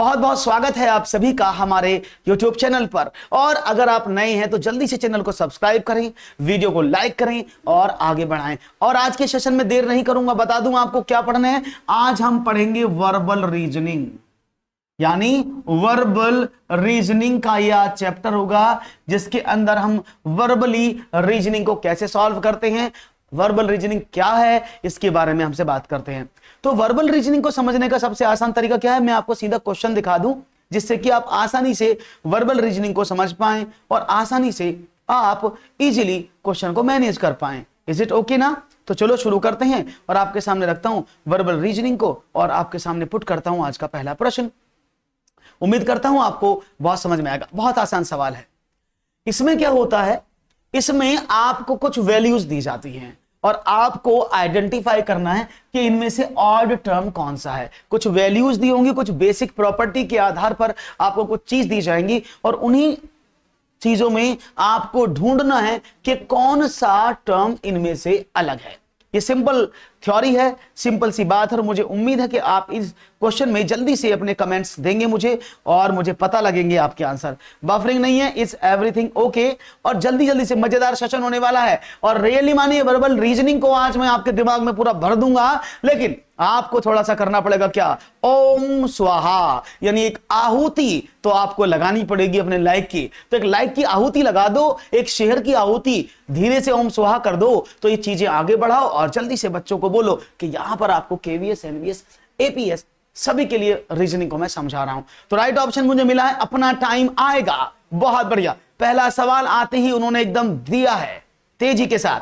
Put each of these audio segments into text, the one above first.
बहुत बहुत स्वागत है आप सभी का हमारे YouTube चैनल पर और अगर आप नए हैं तो जल्दी से चैनल को सब्सक्राइब करें वीडियो को लाइक करें और आगे बढ़ाएं और आज के सेशन में देर नहीं करूंगा बता दूं आपको क्या पढ़ना है आज हम पढ़ेंगे वर्बल रीजनिंग यानी वर्बल रीजनिंग का यह चैप्टर होगा जिसके अंदर हम वर्बली रीजनिंग को कैसे सॉल्व करते हैं वर्बल रीजनिंग क्या है इसके बारे में हमसे बात करते हैं तो वर्बल रीजनिंग को समझने का सबसे आसान तरीका क्या है मैं आपको सीधा क्वेश्चन दिखा दूं जिससे कि आप आसानी से वर्बल रीजनिंग को समझ पाए और आसानी से आप इजिली क्वेश्चन को मैनेज कर पाए इज इट ओके ना तो चलो शुरू करते हैं और आपके सामने रखता हूं वर्बल रीजनिंग को और आपके सामने पुट करता हूं आज का पहला प्रश्न उम्मीद करता हूं आपको बहुत समझ में आएगा बहुत आसान सवाल है इसमें क्या होता है इसमें आपको कुछ वैल्यूज दी जाती हैं और आपको आइडेंटिफाई करना है कि इनमें से ऑर्ड टर्म कौन सा है कुछ वैल्यूज दी होंगी कुछ बेसिक प्रॉपर्टी के आधार पर आपको कुछ चीज दी जाएंगी और उन्हीं चीजों में आपको ढूंढना है कि कौन सा टर्म इनमें से अलग है ये सिंपल थ्योरी है सिंपल सी बात और मुझे उम्मीद है कि आप इस क्वेश्चन में जल्दी से अपने कमेंट्स देंगे मुझे और मुझे पता लगेंगे आपके आंसर बफरिंग नहीं है इज एवरीथिंग ओके और जल्दी जल्दी से मजेदार सेशन होने वाला है और रियली मानिए वर्बल रीजनिंग को आज मैं आपके दिमाग में पूरा भर दूंगा लेकिन आपको थोड़ा सा करना पड़ेगा क्या ओम स्वाहा यानी एक आहुति तो आपको लगानी पड़ेगी अपने लाइक की तो एक लाइक की आहुति लगा दो एक शेर की आहुति धीरे से ओम स्वाहा कर दो तो ये चीजें आगे बढ़ाओ और जल्दी से बच्चों को बोलो कि यहां पर आपको केवीएस एनवीएस एपीएस सभी के लिए रीजनिंग को मैं समझा रहा हूं तो राइट ऑप्शन मुझे मिला है अपना टाइम आएगा बहुत बढ़िया पहला सवाल आते ही उन्होंने एकदम दिया है तेजी के साथ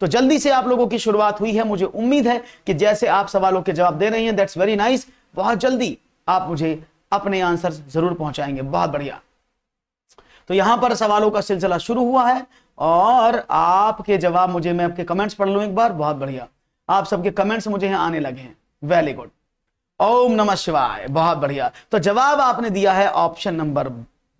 तो जल्दी से आप लोगों की शुरुआत हुई है मुझे उम्मीद है कि जैसे आप सवालों के जवाब दे रही हैं दैट्स वेरी नाइस बहुत जल्दी आप मुझे अपने आंसर जरूर पहुंचाएंगे बहुत बढ़िया तो यहां पर सवालों का सिलसिला शुरू हुआ है और आपके जवाब मुझे मैं आपके कमेंट्स पढ़ लू एक बार बहुत बढ़िया आप सबके कमेंट्स मुझे यहां आने लगे हैं वेरी गुड ओम नमः शिवाय बहुत बढ़िया तो जवाब आपने दिया है ऑप्शन नंबर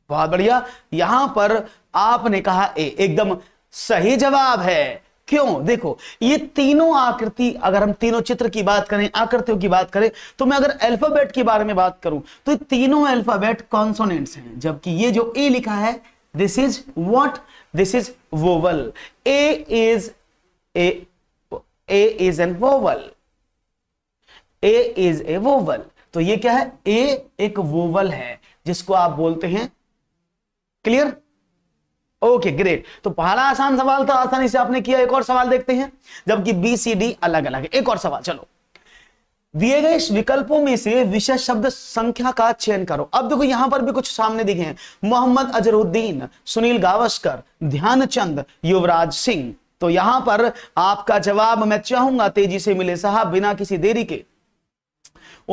बहुत बढ़िया यहां पर आपने कहा ए एकदम सही जवाब है क्यों देखो ये तीनों आकृति अगर हम तीनों चित्र की बात करें आकृतियों की बात करें तो मैं अगर अल्फाबेट के बारे में बात करूं तो ये तीनों अल्फाबेट कॉन्सोनेंट्स हैं जबकि ये जो ए लिखा है this is what this is vowel A is A A is an vowel A is A vowel तो ये क्या है ए एक वोवल है जिसको आप बोलते हैं क्लियर ओके ग्रेट तो पहला आसान सवाल था आसानी से आपने किया एक और सवाल देखते हैं जबकि बी सी डी अलग अलग है एक और सवाल चलो दिए गए विकल्पों में से विशेष शब्द संख्या का चयन करो अब देखो यहां पर भी कुछ सामने दिखे हैं मोहम्मद अजरुद्दीन सुनील गावस्कर ध्यानचंद युवराज सिंह तो यहां पर आपका जवाब मैं चाहूंगा तेजी से मिले साहब बिना किसी देरी के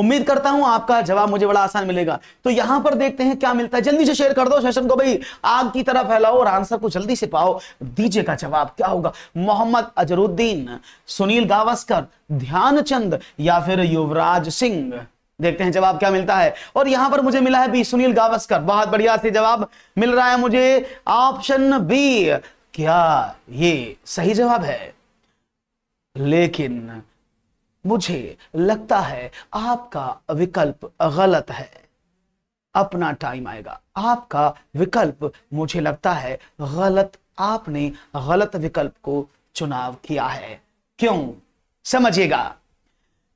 उम्मीद करता हूं आपका जवाब मुझे बड़ा आसान मिलेगा तो यहां पर देखते हैं क्या मिलता है जल्दी से शेयर कर दो सेशन को भाई आग की तरह फैलाओ और आंसर को जल्दी से पाओ दीजिएगा जवाब क्या होगा मोहम्मद अजरुद्दीन सुनील गावस्कर ध्यानचंद या फिर युवराज सिंह देखते हैं जवाब क्या मिलता है और यहां पर मुझे मिला है बी सुनील गावस्कर बहुत बढ़िया से जवाब मिल रहा है मुझे ऑप्शन बी क्या ये सही जवाब है लेकिन मुझे लगता है आपका विकल्प गलत है अपना टाइम आएगा आपका विकल्प मुझे लगता है गलत आपने गलत विकल्प को चुनाव किया है क्यों समझिएगा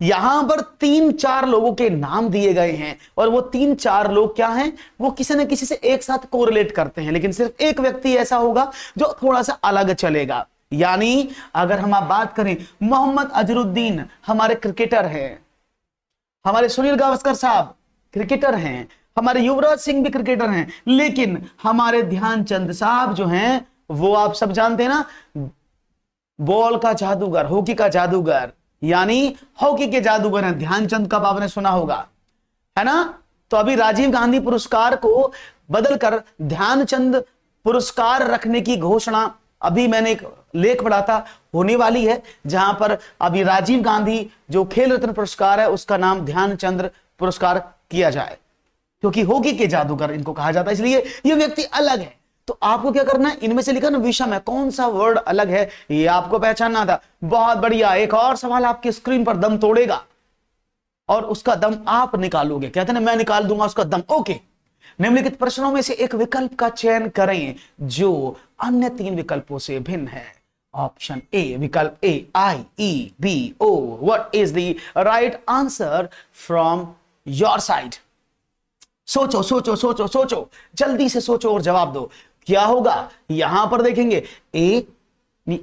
यहां पर तीन चार लोगों के नाम दिए गए हैं और वो तीन चार लोग क्या हैं वो किसी न किसी से एक साथ कोरिलेट करते हैं लेकिन सिर्फ एक व्यक्ति ऐसा होगा जो थोड़ा सा अलग चलेगा यानी अगर हम आप बात करें मोहम्मद अजरुद्दीन हमारे क्रिकेटर हैं हमारे सुनील गावस्कर साहब क्रिकेटर हैं हमारे युवराज सिंह भी क्रिकेटर हैं लेकिन हमारे ध्यानचंद साहब जो हैं वो आप सब जानते हैं ना बॉल का जादूगर हॉकी का जादूगर यानी हॉकी के जादूगर हैं ध्यानचंद कब आपने सुना होगा है ना तो अभी राजीव गांधी पुरस्कार को बदलकर ध्यानचंद पुरस्कार रखने की घोषणा अभी मैंने एक लेख पढ़ा था होने वाली है जहां पर अभी राजीव गांधी जो खेल रत्न पुरस्कार है उसका नाम ध्यानचंद्र पुरस्कार किया जाए क्योंकि हॉकी के जादूगर इनको कहा जाता है इसलिए ये व्यक्ति अलग है तो आपको क्या करना है इनमें से लिखा ना विषम है कौन सा वर्ड अलग है ये आपको पहचानना था बहुत बढ़िया एक और सवाल आपकी स्क्रीन पर दम तोड़ेगा और उसका दम आप निकालोगे कहते ना मैं निकाल दूंगा उसका दम ओके निम्नलिखित प्रश्नों में से एक विकल्प का चयन करें जो अन्य तीन विकल्पों से भिन्न है ऑप्शन ए विकल्प A I E B O what is the right answer from your side सोचो सोचो सोचो सोचो जल्दी से सोचो और जवाब दो क्या होगा यहां पर देखेंगे ए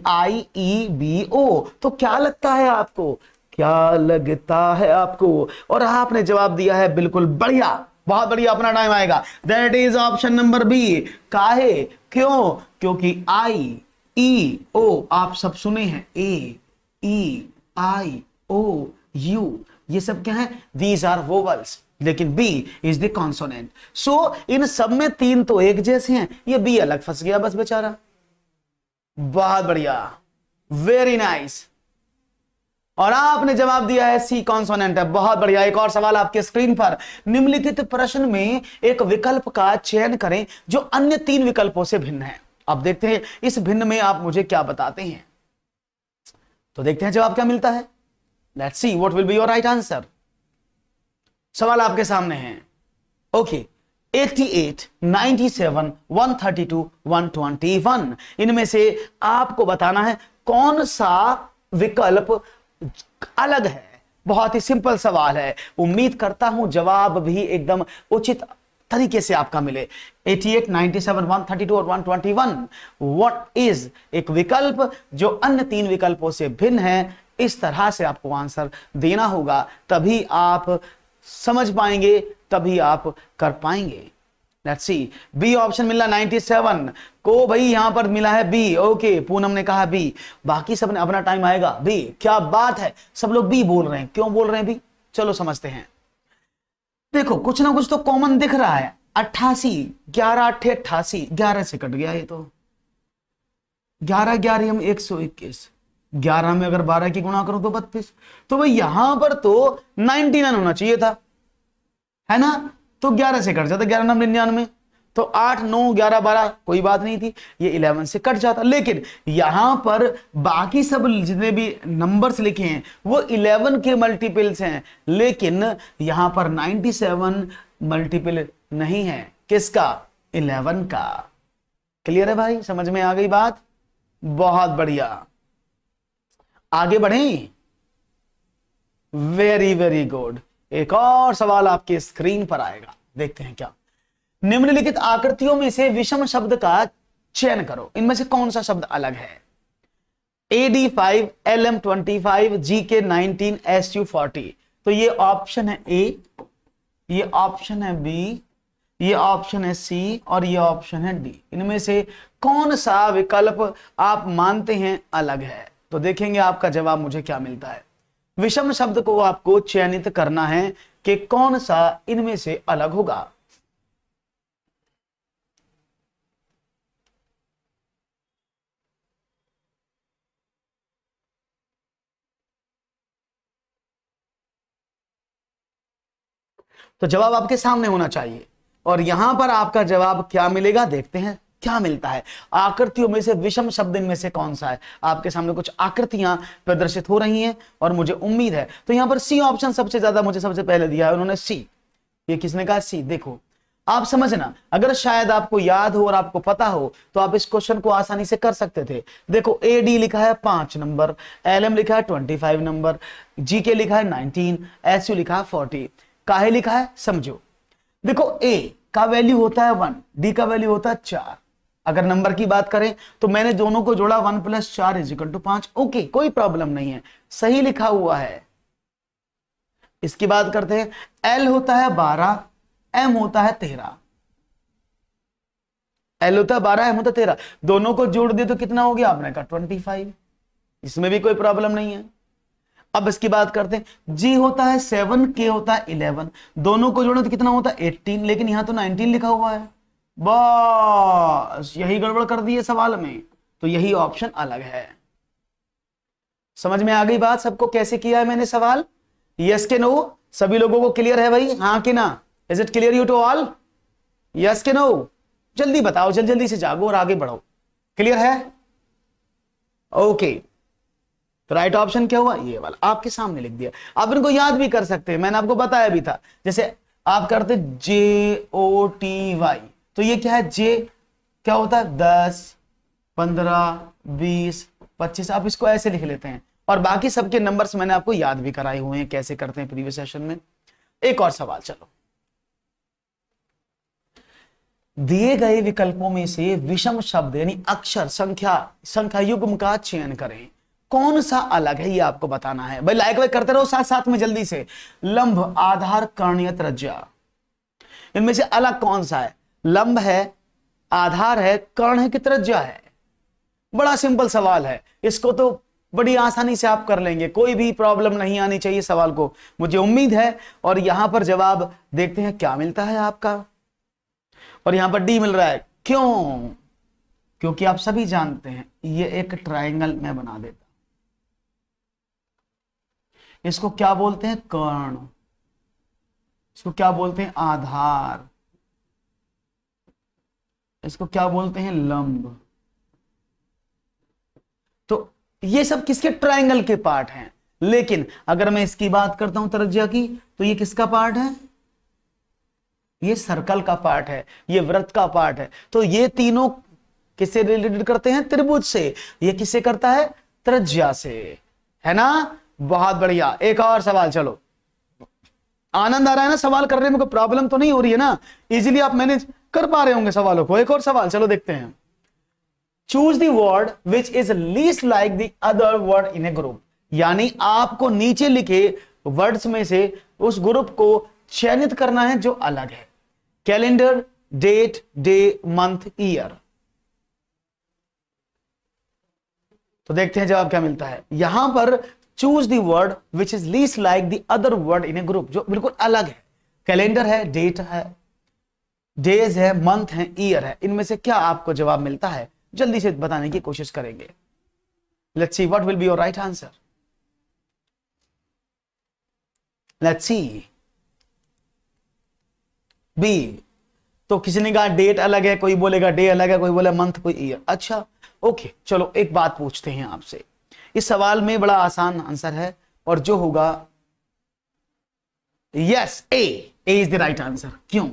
आई ई बी ओ तो क्या लगता है आपको क्या लगता है आपको और आपने जवाब दिया है बिल्कुल बढ़िया बहुत बढ़िया अपना टाइम आएगा that is option number B काहे क्यों क्योंकि आई ई ओ आप सब सुने हैं ए ई आई ओ यू ये सब क्या है दीज आर वोवल्स लेकिन बी इज दसोनेंट सो इन सब में तीन तो एक जैसे हैं ये बी अलग फंस गया बस बेचारा बहुत बढ़िया वेरी नाइस और आपने जवाब दिया है सी कॉन्सोनेंट है बहुत बढ़िया एक और सवाल आपके स्क्रीन पर निम्नलिखित प्रश्न में एक विकल्प का चयन करें जो अन्य तीन विकल्पों से भिन्न है अब देखते हैं इस भिन्न में आप मुझे क्या बताते हैं तो देखते हैं जवाब क्या मिलता है let's see what will be your right answer सवाल आपके सामने है ओके 88, 97, 132, 121 इनमें से आपको बताना है कौन सा विकल्प अलग है बहुत ही सिंपल सवाल है उम्मीद करता हूं जवाब भी एकदम उचित तरीके से आपका मिले 88, 97, 132 और 121 व्हाट इज एक विकल्प जो अन्य तीन विकल्पों से भिन्न है इस तरह से आपको आंसर देना होगा तभी आप समझ पाएंगे तभी आप कर पाएंगे लेट्स सी बी ऑप्शन मिला 97 को भाई यहां पर मिला है बी ओके पूनम ने कहा बी बाकी सबने अपना टाइम आएगा बी क्या बात है सब लोग बी बोल रहे हैं क्यों बोल रहे हैं बी चलो समझते हैं देखो कुछ ना कुछ तो कॉमन दिख रहा है अट्ठासी ग्यारह अट्ठे अट्ठासी ग्यारह से कट गया ये तो ग्यारह ग्यारह हम एक सौ इक्कीस ग्यारह में अगर बारह की गुणा करूं तो बत्तीस तो भाई यहां पर तो नाइनटी नाइन होना चाहिए था है ना तो ग्यारह से कट जाता ग्यारह नौ निन्यानवे तो आठ नौ ग्यारह बारह कोई बात नहीं थी ये इलेवन से कट जाता लेकिन यहां पर बाकी सब जितने भी नंबर्स लिखे हैं वो इलेवन के मल्टीपल्स हैं लेकिन यहां पर नाइनटी सेवन मल्टीपल नहीं है किसका इलेवन का क्लियर है भाई समझ में आ गई बात बहुत बढ़िया आगे बढ़ें वेरी वेरी गुड एक और सवाल आपके स्क्रीन पर आएगा देखते हैं क्या निम्नलिखित आकृतियों में से विषम शब्द का चयन करो इनमें से कौन सा शब्द अलग है A D five L M twenty five G K nineteen S U forty तो ये ऑप्शन है ए ये ऑप्शन है बी ये ऑप्शन है सी और ये ऑप्शन है डी इनमें से कौन सा विकल्प आप मानते हैं अलग है तो देखेंगे आपका जवाब मुझे क्या मिलता है विषम शब्द को आपको चयनित करना है कि कौन सा इनमें से अलग होगा तो जवाब आपके सामने होना चाहिए और यहां पर आपका जवाब क्या मिलेगा देखते हैं क्या मिलता है आकृतियों में से विषम शब्द इनमें से कौन सा है आपके सामने कुछ आकृतियां प्रदर्शित हो रही हैं और मुझे उम्मीद है तो यहां पर सी ऑप्शन सबसे ज्यादा मुझे सबसे पहले दिया है उन्होंने सी ये किसने कहा सी देखो आप समझना अगर शायद आपको याद हो और आपको पता हो तो आप इस क्वेश्चन को आसानी से कर सकते थे देखो ए डी लिखा है पांच नंबर एल एम लिखा है ट्वेंटी फाइव नंबर जी के लिखा है नाइनटीन एस यू लिखा है फोर्टी काहे लिखा है समझो देखो ए का वैल्यू होता है वन डी का वैल्यू होता है चार अगर नंबर की बात करें तो मैंने दोनों को जोड़ा वन प्लस चार इजिकल टू पांच ओके कोई प्रॉब्लम नहीं है सही लिखा हुआ है इसकी बात करते हैं एल होता है बारह एम होता है तेरह एल होता है बारह एम होता है तेरह दोनों को जोड़ दिए तो कितना हो गया आपने कहा ट्वेंटी फाइव इसमें भी कोई प्रॉब्लम नहीं है अब इसकी बात करते हैं जी होता है सेवन के होता है इलेवन दोनों को जोड़ो तो कितना होता है एट्टीन लेकिन यहां तो नाइनटीन लिखा हुआ है बस यही गड़बड़ कर दी है सवाल में तो यही ऑप्शन अलग है समझ में आ गई बात सबको कैसे किया है मैंने सवाल यस के नो सभी लोगों को क्लियर है भाई हाँ कि ना is it clear you to all yes के नो जल्दी बताओ जल्दी जल्दी से जागो और आगे बढ़ो क्लियर है ओके okay. तो राइट ऑप्शन क्या हुआ ये वाला आपके सामने लिख दिया आप इनको याद भी कर सकते हैं मैंने आपको बताया भी था जैसे आप करते जे ओ टी वाई तो ये क्या है जे क्या होता है दस पंद्रह बीस पच्चीस आप इसको ऐसे लिख लेते हैं और बाकी सबके नंबर्स मैंने आपको याद भी कराए हुए हैं कैसे करते हैं प्रीवियस सेशन में एक और सवाल चलो दिए गए विकल्पों में से विषम शब्द यानी अक्षर संख्या संख्या युग्म का चयन करें कौन सा अलग है ये आपको बताना है भाई लाइक वाइक करते रहो साथ साथ में जल्दी से लंब आधार कर्णीय त्रज्या इनमें से अलग कौन सा है लंब है आधार है कर्ण है कि त्रिज्या है बड़ा सिंपल सवाल है इसको तो बड़ी आसानी से आप कर लेंगे कोई भी प्रॉब्लम नहीं आनी चाहिए सवाल को मुझे उम्मीद है और यहां पर जवाब देखते हैं क्या मिलता है आपका और यहां पर डी मिल रहा है क्यों क्योंकि आप सभी जानते हैं ये एक ट्राइंगल मैं बना देता इसको क्या बोलते हैं कर्ण इसको क्या बोलते हैं आधार इसको क्या बोलते हैं लंब तो ये सब किसके ट्रायंगल के पार्ट हैं लेकिन अगर मैं इसकी बात करता हूं तरजिया की तो ये किसका पार्ट है ये सर्कल का पार्ट है ये व्रत का पार्ट है तो ये तीनों किससे रिलेटेड करते हैं त्रिभुज से ये किससे करता है त्रज्या से है ना बहुत बढ़िया एक और सवाल चलो आनंद आ रहा है ना सवाल करने में कोई प्रॉब्लम तो नहीं हो रही है ना इजीली आप मैनेज कर पा रहे होंगे सवालों को एक और सवाल चलो देखते हैं choose the word which is least like the other word in a group यानी आपको नीचे लिखे वर्ड्स में से उस ग्रुप को चयनित करना है जो अलग है calendar date day month year तो देखते हैं जवाब क्या मिलता है यहां पर choose the word which is least like the other word in a group जो बिल्कुल अलग है कैलेंडर है डेट है डेज है मंथ है ईयर है इनमें से क्या आपको जवाब मिलता है जल्दी से बताने की कोशिश करेंगे let's see what will be your right answer let's see B तो किसी ने कहा डेट अलग है कोई बोलेगा डे अलग है कोई बोलेगा मंथ कोई ईयर अच्छा ओके चलो एक बात पूछते हैं आपसे इस सवाल में बड़ा आसान आंसर है और जो होगा yes A A is the right answer क्यों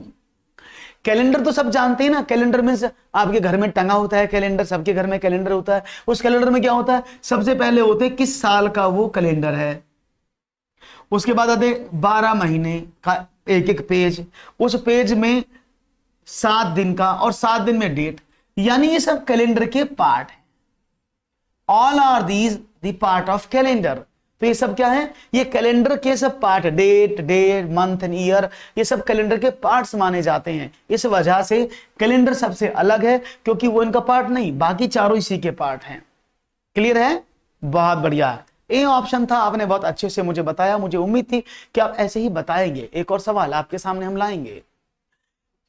कैलेंडर तो सब जानते हैं ना कैलेंडर में आपके घर में टंगा होता है कैलेंडर सबके घर में कैलेंडर होता है उस कैलेंडर में क्या होता है सबसे पहले होते हैं किस साल का वो कैलेंडर है उसके बाद आते बारह महीने का एक एक पेज उस पेज में सात दिन का और सात दिन में डेट यानी ये सब कैलेंडर के पार्ट है all are these part of calendar तो ये सब क्या है ये कैलेंडर के सब part date day month and year ये सब कैलेंडर के पार्ट्स माने जाते हैं इस वजह से कैलेंडर सबसे अलग है क्योंकि वो इनका पार्ट नहीं बाकी चारों इसी के पार्ट हैं क्लियर है बहुत बढ़िया ए ऑप्शन था आपने बहुत अच्छे से मुझे बताया मुझे उम्मीद थी कि आप ऐसे ही बताएंगे एक और सवाल आपके सामने हम लाएंगे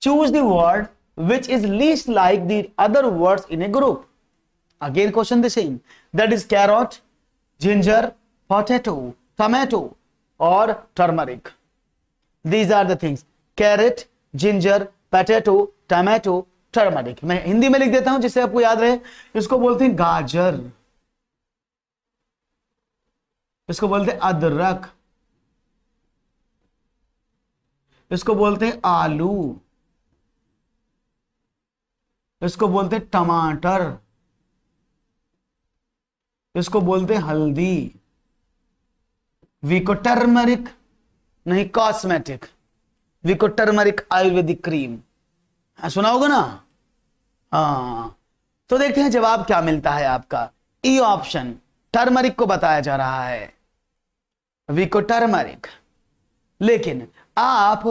choose the word which is least like the other words in a group again question the same that is carrot ginger potato tomato और turmeric these are things carrot ginger potato tomato turmeric मैं हिंदी में लिख देता हूं जिससे आपको याद रहे इसको बोलते हैं गाजर इसको बोलते हैं अदरक इसको बोलते हैं आलू इसको बोलते हैं टमाटर इसको बोलते हैं हल्दी विकोटर्मरिक नहीं कॉस्मेटिक विकोटर्मरिक आयुर्वेदिक क्रीम हाँ सुना होगा ना हाँ तो देखते हैं जवाब क्या मिलता है आपका ई ऑप्शन टर्मरिक को बताया जा रहा है विकोटर्मरिक लेकिन आप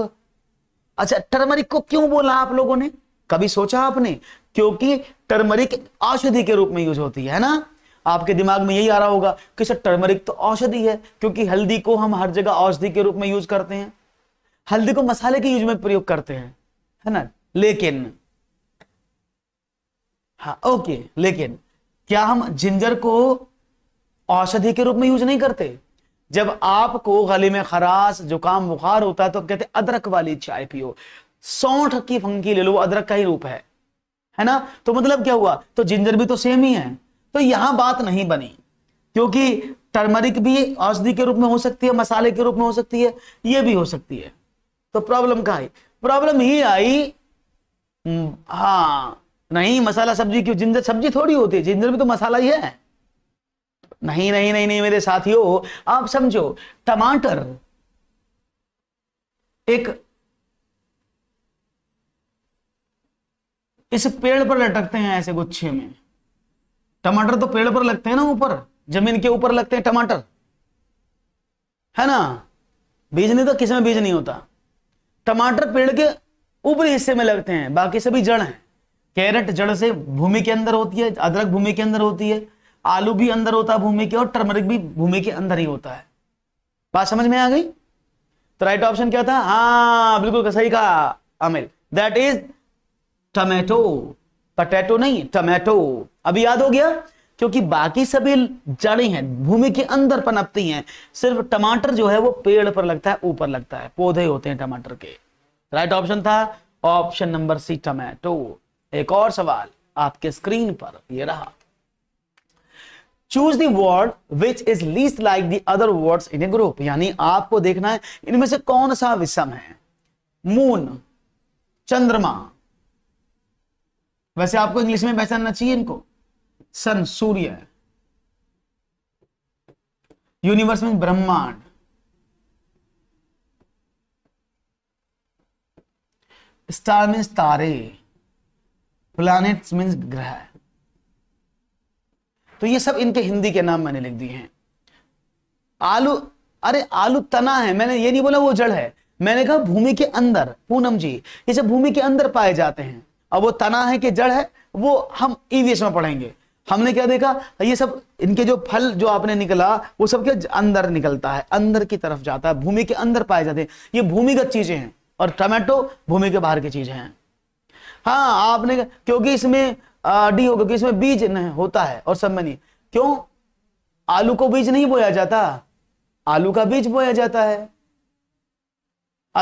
अच्छा टर्मरिक को क्यों बोला आप लोगों ने कभी सोचा आपने क्योंकि टर्मरिक औषधि के रूप में यूज होती है ना आपके दिमाग में यही आ रहा होगा कि सर टर्मरिक तो औषधि है क्योंकि हल्दी को हम हर जगह औषधि के रूप में यूज करते हैं हल्दी को मसाले के यूज में प्रयोग करते हैं है ना लेकिन हाँ ओके लेकिन क्या हम जिंजर को औषधि के रूप में यूज नहीं करते जब आपको गले में खराश जुकाम बुखार होता है तो कहते अदरक वाली चाय पियो सौठ की फंकी ले लो अदरक का ही रूप है है ना तो मतलब क्या हुआ तो जिंजर भी तो सेम ही है तो यहां बात नहीं बनी क्योंकि टर्मरिक भी औषधि के रूप में हो सकती है मसाले के रूप में हो सकती है ये भी हो सकती है तो प्रॉब्लम कहा आई प्रॉब्लम ही आई हम्म, हा नहीं मसाला सब्जी क्यों जिंजर सब्जी थोड़ी होती है जिंजर भी तो मसाला ही है नहीं नहीं नहीं नहीं मेरे साथियों आप समझो टमाटर एक इस पेड़ पर लटकते हैं ऐसे गुच्छे में टमाटर तो पेड़ पर लगते हैं ना ऊपर जमीन के ऊपर लगते हैं टमाटर है ना बीज नहीं तो किस में बीज नहीं होता टमाटर पेड़ के ऊपरी हिस्से में लगते हैं बाकी सभी जड़ हैं कैरेट जड़ से भूमि के अंदर होती है अदरक भूमि के अंदर होती है आलू भी अंदर होता है भूमि के और टर्मरिक भी भूमि के अंदर ही होता है बात समझ में आ गई तो राइट ऑप्शन क्या था हाँ बिल्कुल सही कहा Amil that is tomato potato नहीं टमेटो अब याद हो गया क्योंकि बाकी सभी जड़े हैं भूमि के अंदर पनपती हैं सिर्फ टमाटर जो है वो पेड़ पर लगता है ऊपर लगता है पौधे होते हैं टमाटर के राइट ऑप्शन था ऑप्शन नंबर सी टमेटो एक और सवाल आपके स्क्रीन पर ये रहा choose third word which is least like the other word in a group यानी आपको देखना है इनमें से कौन सा विषम है मून चंद्रमा वैसे आपको इंग्लिश में पहचानना चाहिए इनको सन सूर्य यूनिवर्स में ब्रह्मांड स्टार मीन्स तारे प्लैनेट्स मीन्स ग्रह तो ये सब इनके हिंदी के नाम मैंने लिख दिए हैं आलू अरे आलू तना है मैंने ये नहीं बोला वो जड़ है मैंने कहा भूमि के अंदर पूनम जी ये सब भूमि के अंदर पाए जाते हैं अब वो तना है कि जड़ है वो हम ईवीएस में पढ़ेंगे हमने क्या देखा ये सब इनके जो फल जो आपने निकला वो सब क्या अंदर निकलता है अंदर की तरफ जाता है भूमि के अंदर पाए जाते हैं ये भूमिगत चीजें हैं और टमाटो भूमि के बाहर की चीजें हैं हाँ आपने क्योंकि इसमें डी होगा क्योंकि इसमें बीज नहीं होता है और सब में नहीं क्यों आलू को बीज नहीं बोया जाता आलू का बीज बोया जाता है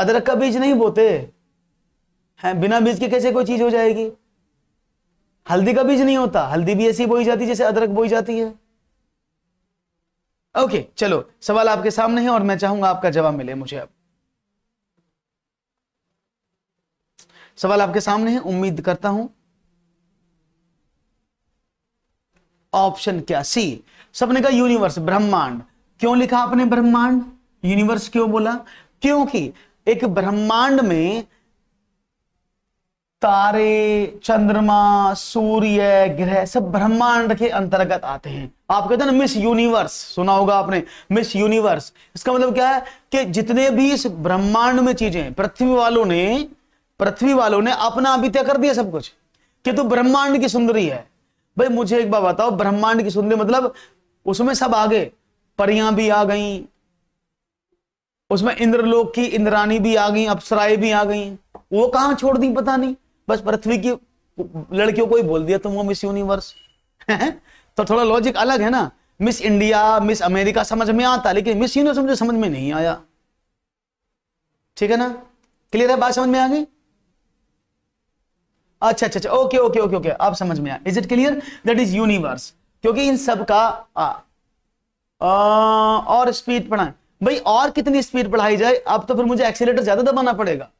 अदरक का बीज नहीं बोते है बिना बीज के कैसे कोई चीज हो जाएगी हल्दी का बीज नहीं होता हल्दी भी ऐसी बोई जाती जैसे अदरक बोई जाती है ओके okay, चलो सवाल आपके सामने है और मैं चाहूंगा आपका जवाब मिले मुझे अब सवाल आपके सामने है उम्मीद करता हूं ऑप्शन क्या सी सबने कहा यूनिवर्स ब्रह्मांड क्यों लिखा आपने ब्रह्मांड यूनिवर्स क्यों बोला क्योंकि एक ब्रह्मांड में तारे चंद्रमा सूर्य ग्रह सब ब्रह्मांड के अंतर्गत आते हैं आप कहते हैं ना मिस यूनिवर्स सुना होगा आपने मिस यूनिवर्स इसका मतलब क्या है कि जितने भी इस ब्रह्मांड में चीजें पृथ्वी वालों ने पृथ्वी वालों ने अपना अभी कर दिया सब कुछ कि तो ब्रह्मांड की सुंदरी है भाई मुझे एक बात बताओ ब्रह्मांड की सुंदरी मतलब उसमें सब आगे परियां भी आ गई उसमें इंद्रलोक की इंद्रानी भी आ गई अप्सराएं भी आ गई वो कहां छोड़ दी पता नहीं बस पृथ्वी की लड़कियों को ही बोल दिया तुम वो मिस यूनिवर्स तो थोड़ा लॉजिक अलग है ना मिस इंडिया मिस अमेरिका समझ में आता लेकिन मिस यूनिवर्स मुझे समझ में नहीं आया ठीक है ना क्लियर है बात समझ में आ गई अच्छा अच्छा अच्छा ओके ओके ओके ओके आप समझ में आए is it clear that is universe क्योंकि इन सब का आ, आ, और स्पीड बढ़ाएं भाई और कितनी स्पीड बढ़ाई जाए अब तो फिर मुझे एक्सीटर ज्यादा दबाना पड़ेगा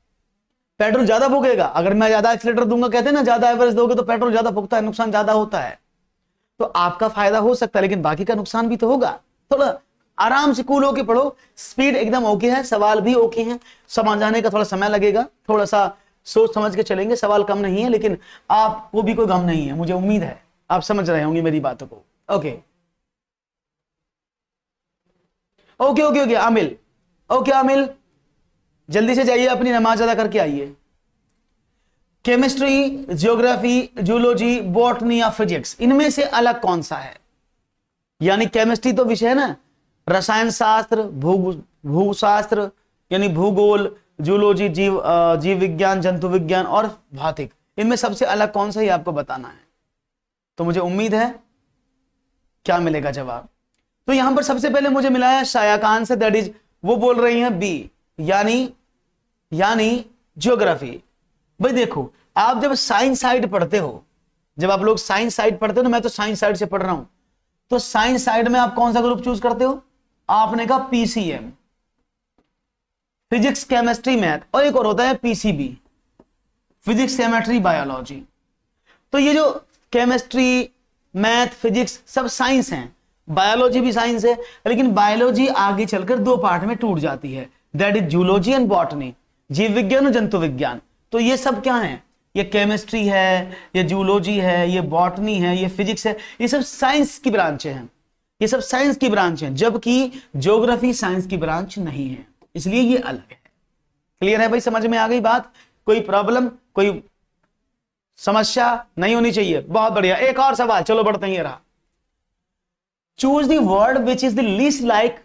पेट्रोल ज्यादा भुगेगा अगर मैं ज्यादा एक्सीटर दूंगा कहते हैं ना ज्यादा एवरेज दोगे तो पेट्रोल ज्यादा भुगता है नुकसान ज्यादा होता है तो आपका फायदा हो सकता है लेकिन बाकी का नुकसान भी तो होगा थोड़ा आराम से कूल होके पढ़ो स्पीड एकदम ओके है सवाल भी ओके हैं समझाने का थोड़ा समय लगेगा थोड़ा सा सोच समझ के चलेंगे सवाल कम नहीं है लेकिन आपको भी कोई गम नहीं है मुझे उम्मीद है आप समझ रहे होंगे मेरी बातों को okay okay okay okay Amil okay Amil जल्दी से जाइए अपनी नमाज अदा करके आइए केमिस्ट्री जियोग्राफी जूलॉजी बॉटनी या फिजिक्स इनमें से अलग कौन सा है यानी केमिस्ट्री तो विषय है ना रसायन शास्त्र भू भूशास्त्र यानी भूगोल जूलॉजी जीव जीव विज्ञान जंतु विज्ञान और भौतिक इनमें सबसे अलग कौन सा ही आपको बताना है तो मुझे उम्मीद है क्या मिलेगा जवाब तो यहां पर सबसे पहले मुझे मिला है शायाकान से दैट इज वो बोल रही हैं बी यानी यानी जियोग्राफी भाई देखो आप जब साइंस साइड पढ़ते हो जब आप लोग साइंस साइड पढ़ते हो ना मैं तो साइंस साइड से पढ़ रहा हूं तो साइंस साइड में आप कौन सा ग्रुप चूज करते हो आपने कहा पीसीएम फिजिक्स केमिस्ट्री मैथ और एक और होता है पीसीबी फिजिक्स केमिस्ट्री बायोलॉजी तो ये जो केमिस्ट्री मैथ फिजिक्स सब साइंस हैं बायोलॉजी भी साइंस है लेकिन बायोलॉजी आगे चलकर दो पार्ट में टूट जाती है that is zoology and botany जीव विज्ञान और जंतु विज्ञान तो ये सब क्या है ये केमिस्ट्री है ये जूलॉजी है ये बॉटनी है ये फिजिक्स है ये सब साइंस की ब्रांचें हैं ये सब साइंस की ब्रांच हैं जबकि ज्योग्राफी साइंस की ब्रांच नहीं है इसलिए ये अलग है क्लियर है भाई समझ में आ गई बात कोई प्रॉब्लम कोई समस्या नहीं होनी चाहिए बहुत बढ़िया एक और सवाल चलो बढ़ते ही रहा choose third word which is the least like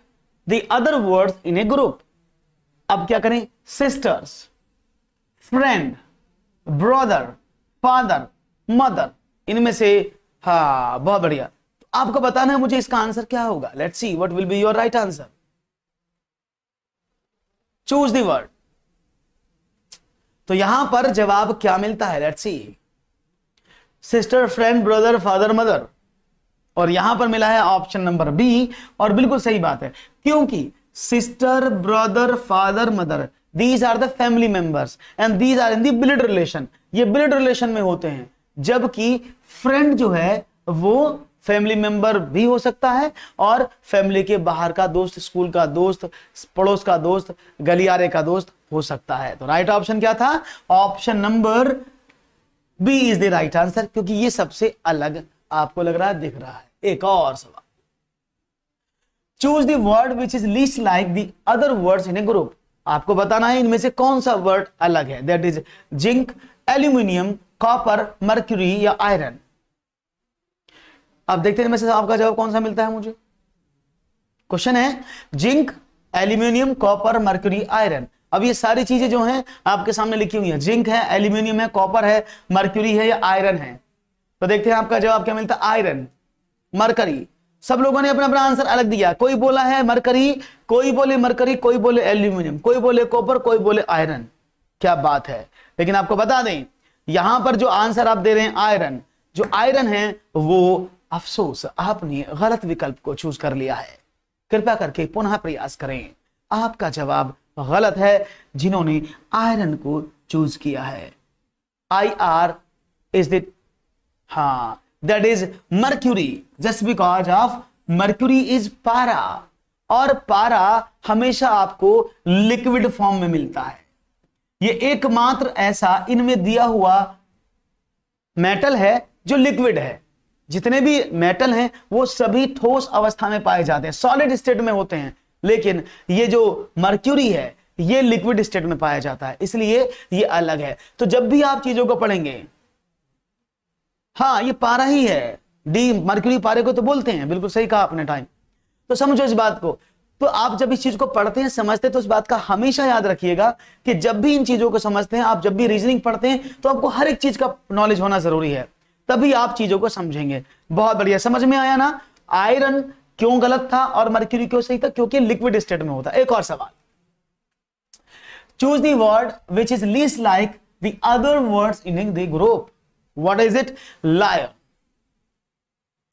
the other word in a group अब क्या करें sisters friend brother father mother इनमें से हा बहुत बढ़िया तो आपको बताना है मुझे इसका आंसर क्या होगा let's see what will be your right answer choose the word तो यहां पर जवाब क्या मिलता है let's see sister friend brother father mother और यहां पर मिला है ऑप्शन नंबर बी और बिल्कुल सही बात है क्योंकि sister brother father mother these are the family members and these are in the blood relation ये blood relation में होते हैं जबकि friend जो है वो फैमिली मेंबर भी हो सकता है और फैमिली के बाहर का दोस्त स्कूल का दोस्त पड़ोस का दोस्त गलियारे का दोस्त हो सकता है तो राइट ऑप्शन क्या था option number B is the right answer क्योंकि ये सबसे अलग आपको लग रहा है दिख रहा है एक और सवाल choose third word which is least like the other words in a group आपको बताना है इनमें से कौन सा वर्ड अलग है that is zinc aluminium copper mercury या आयरन अब देखते हैं इनमें से आपका जवाब कौन सा मिलता है मुझे क्वेश्चन है zinc aluminium copper mercury iron अब ये सारी चीजें जो हैं आपके सामने लिखी हुई हैं जिंक है एल्यूमिनियम है कॉपर है मर्क्यूरी है या आयरन है तो देखते हैं आपका जवाब क्या मिलता है आयरन मर्करी सब लोगों ने अपना अपना आंसर अलग दिया कोई बोला है मरकरी कोई बोले मरकरी कोई बोले एल्यूमिनियम कोई बोले कॉपर कोई बोले आयरन क्या बात है लेकिन आपको बता दें यहां पर जो आंसर आप दे रहे हैं आयरन जो आयरन है वो अफसोस आपने गलत विकल्प को चूज कर लिया है कृपया करके पुनः प्रयास करें आपका जवाब गलत है जिन्होंने आयरन को चूज किया है आई आर इज द हाँ that is mercury just because of mercury is पारा और पारा हमेशा आपको लिक्विड फॉर्म में मिलता है ये एकमात्र ऐसा इनमें दिया हुआ मेटल है जो लिक्विड है जितने भी मेटल हैं वो सभी ठोस अवस्था में पाए जाते हैं सॉलिड स्टेट में होते हैं लेकिन ये जो मर्क्यूरी है ये लिक्विड स्टेट में पाया जाता है इसलिए ये अलग है तो जब भी आप चीजों को पढ़ेंगे हाँ ये पारा ही है डी मर्क्यूरी पारे को तो बोलते हैं बिल्कुल सही कहा आपने टाइम तो समझो इस बात को तो आप जब इस चीज को पढ़ते हैं समझते हैं तो इस बात का हमेशा याद रखिएगा कि जब भी इन चीजों को समझते हैं आप जब भी रीजनिंग पढ़ते हैं तो आपको हर एक चीज का नॉलेज होना जरूरी है तभी आप चीजों को समझेंगे बहुत बढ़िया समझ में आया ना आयरन क्यों गलत था और मर्क्यूरी क्यों सही था क्योंकि लिक्विड स्टेट में होता एक और सवाल choose the word which is least like the other words in the group what is it lion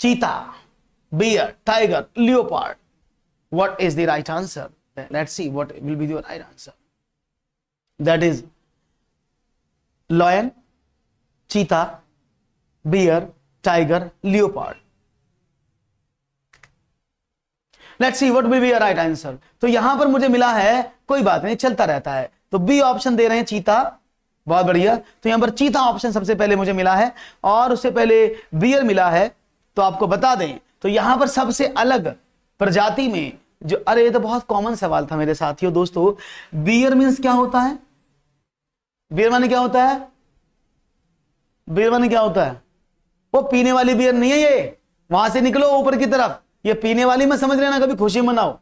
cheetah bear tiger leopard what is the right answer let see what will be right answer that is lion cheetah bear tiger leopard let see what will be right answer तो यहां पर मुझे मिला है कोई बात नहीं चलता रहता है तो बी ऑप्शन दे रहे हैं चीता बहुत बढ़िया तो यहां पर चीता ऑप्शन सबसे पहले मुझे मिला है और उससे पहले बियर मिला है तो आपको बता दें तो यहां पर सबसे अलग प्रजाति में जो अरे ये तो बहुत कॉमन सवाल था मेरे साथियों दोस्तों बियर मीन्स क्या होता है बियर माने क्या होता है बियर माने क्या होता है वो पीने वाली बियर नहीं है ये वहां से निकलो ऊपर की तरफ ये पीने वाली में समझ लेना कभी खुशी मनाओ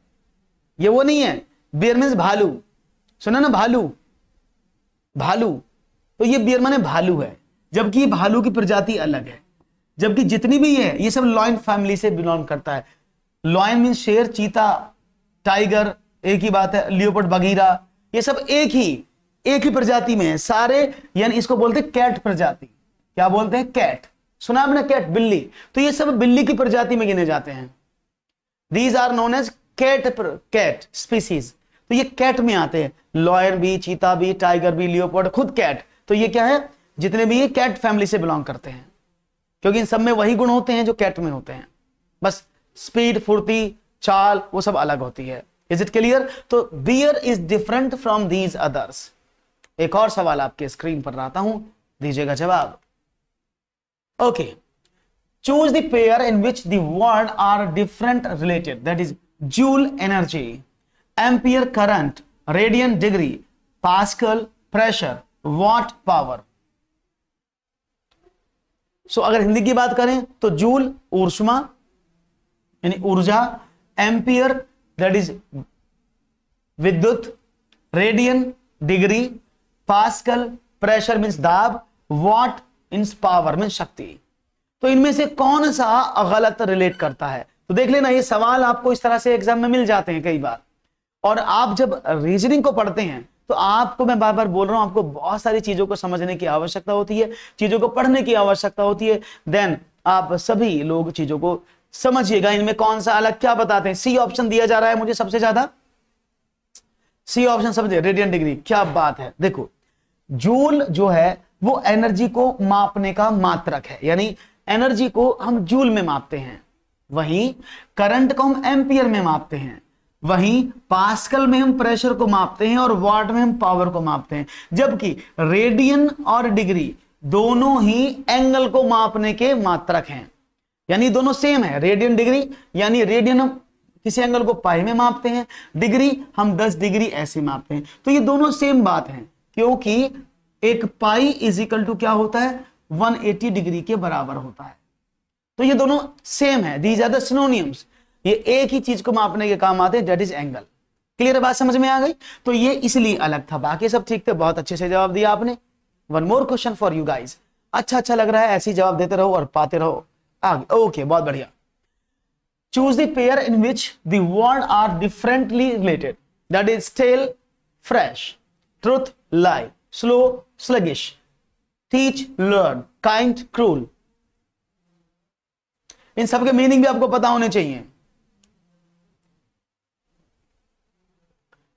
ये वो नहीं है बियर मीन्स भालू सुना ना भालू भालू तो ये बियर माने भालू है जबकि भालू की प्रजाति अलग है जबकि जितनी भी है ये सब लॉयन फैमिली से बिलोंग करता है लॉयन मीन शेर चीता टाइगर एक ही बात है लियोपोर्ट बगीरा ये सब एक ही एक ही प्रजाति में है सारे यानी इसको बोलते हैं कैट प्रजाति क्या बोलते हैं कैट सुना आपने कैट बिल्ली तो ये सब बिल्ली की प्रजाति में गिने जाते हैं these are known as cat cat species तो ये कैट में आते हैं लॉयन भी चीता भी टाइगर भी लियोपोर्ट खुद कैट तो ये क्या है जितने भी ये कैट फैमिली से बिलोंग करते हैं क्योंकि इन सब में वही गुण होते हैं जो कैट में होते हैं बस स्पीड फुर्ती चाल वो सब अलग होती है इज इट क्लियर तो bear is different from these others एक और सवाल आपके स्क्रीन पर रहता हूं दीजिएगा जवाब okay choose the pair in which third word are different related that is joule energy ampere current radian degree pascal pressure watt power so अगर हिंदी की बात करें तो जूल ऊर्षमा यानी ऊर्जा एम्पियर दैट इज विद्युत radian degree pascal pressure means दाब वॉट इंस पावर मीन्स शक्ति तो इनमें से कौन सा गलत रिलेट करता है तो देख लेना ये सवाल आपको इस तरह से एग्जाम में मिल जाते हैं कई बार और आप जब रीजनिंग को पढ़ते हैं तो आपको मैं बार बार बोल रहा हूं आपको बहुत सारी चीजों को समझने की आवश्यकता होती है चीजों को पढ़ने की आवश्यकता होती है देन आप सभी लोग चीजों को समझिएगा इनमें कौन सा अलग क्या बताते हैं सी ऑप्शन दिया जा रहा है मुझे सबसे ज्यादा सी ऑप्शन समझे रेडियन डिग्री क्या बात है देखो जूल जो है वो एनर्जी को मापने का मात्रक है यानी एनर्जी को हम जूल में मापते हैं वहीं करंट को हम एम्पियर में मापते हैं वहीं पास्कल में हम प्रेशर को मापते हैं और वाट में हम पावर को मापते हैं जबकि रेडियन और डिग्री दोनों ही एंगल को मापने के मात्रक हैं यानी दोनों सेम है रेडियन डिग्री यानी रेडियन हम किसी एंगल को पाई में मापते हैं डिग्री हम 10 डिग्री ऐसे मापते हैं तो ये दोनों सेम बात है क्योंकि एक पाई इज इक्वल टू क्या होता है 180 डिग्री के बराबर होता है तो ये दोनों सेम है दीज आर द सिनोनियम्स ये एक ही चीज को मापने के काम आते हैं दैट इज एंगल क्लियर बात समझ में आ गई तो ये इसलिए अलग था बाकी सब ठीक थे बहुत अच्छे से जवाब दिया आपने one more question for you guys अच्छा अच्छा लग रहा है ऐसे जवाब देते रहो और पाते रहो आगे ओके बहुत बढ़िया choose the pair in which the word are differently related that is stale fresh truth lie slow sluggish teach learn kind cruel इन सबके मीनिंग भी आपको पता होने चाहिए